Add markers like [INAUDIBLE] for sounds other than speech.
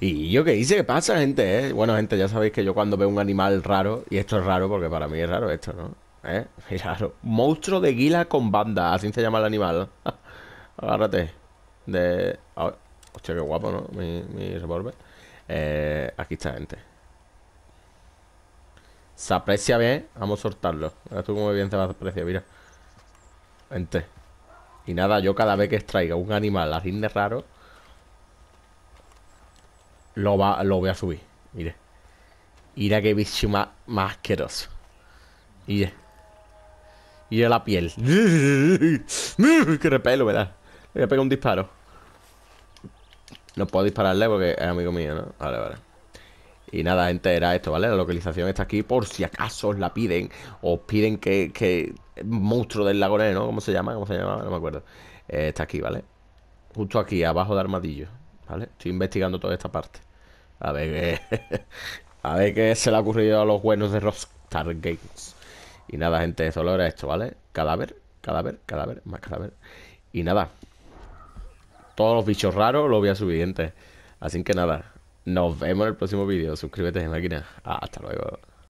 Y yo qué hice, ¿qué pasa, gente? Eh? Bueno, gente, ya sabéis que yo cuando veo un animal raro, y esto es raro porque para mí es raro esto, ¿no? ¿Eh? Es [LAUGHS] raro. Monstruo de guila con banda, así se llama el animal. [LAUGHS] Agárrate. De. hostia, qué guapo, ¿no? Mi, mi revólver. Eh, aquí está, gente. Se aprecia bien. Vamos a soltarlo. Mira tú cómo bien se va a apreciar, mira. Gente. Y nada, yo cada vez que extraiga un animal así de raro lo, va, lo voy a subir. Mire. Mira que bicho más, y asqueroso. Mire. la piel. [LAUGHS] qué repelo, ¿verdad? Le voy a pegar un disparo. No puedo dispararle porque es amigo mío, ¿no? Vale, vale. Y nada, entera esto, ¿vale? La localización está aquí por si acaso os la piden. O piden que, Monstruo del lago, ¿no? ¿Cómo se llama? ¿Cómo se llama? No me acuerdo. Eh, está aquí, ¿vale? Justo aquí, abajo de armadillo. Estoy investigando toda esta parte. A ver qué. [LAUGHS] a ver qué se le ha ocurrido a los buenos de Rockstar Games. Y nada, gente, lo era esto, ¿vale? Cadáver, cadáver, cadáver, más cadáver. Y nada. Todos los bichos raros los voy a subir, gente. Así que nada. Nos vemos en el próximo vídeo. Suscríbete, máquina. Hasta luego.